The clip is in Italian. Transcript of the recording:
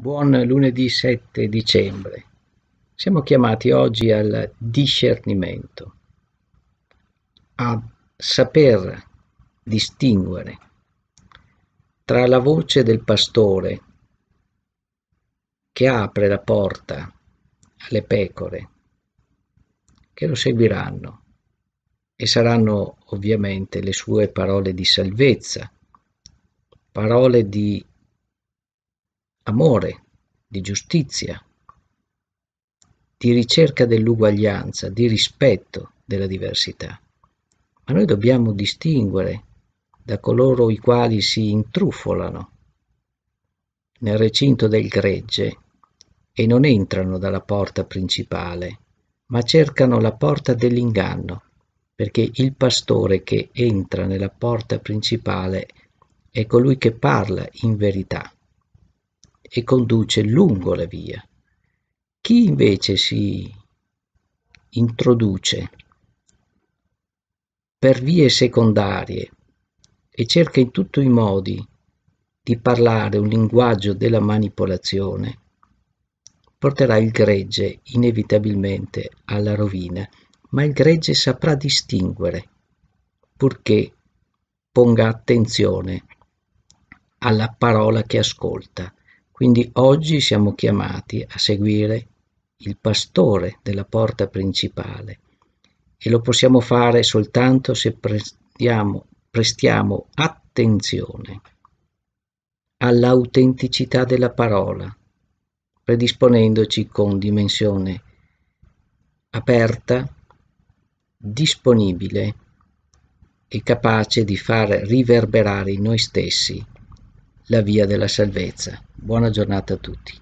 Buon lunedì 7 dicembre. Siamo chiamati oggi al discernimento, a saper distinguere tra la voce del pastore che apre la porta alle pecore che lo seguiranno e saranno ovviamente le sue parole di salvezza, parole di amore, di giustizia, di ricerca dell'uguaglianza, di rispetto della diversità. Ma noi dobbiamo distinguere da coloro i quali si intrufolano nel recinto del gregge e non entrano dalla porta principale, ma cercano la porta dell'inganno, perché il pastore che entra nella porta principale è colui che parla in verità e conduce lungo la via. Chi invece si introduce per vie secondarie e cerca in tutti i modi di parlare un linguaggio della manipolazione, porterà il gregge inevitabilmente alla rovina, ma il gregge saprà distinguere, purché ponga attenzione alla parola che ascolta quindi oggi siamo chiamati a seguire il pastore della porta principale e lo possiamo fare soltanto se prestiamo, prestiamo attenzione all'autenticità della parola, predisponendoci con dimensione aperta, disponibile e capace di far riverberare in noi stessi la via della salvezza. Buona giornata a tutti.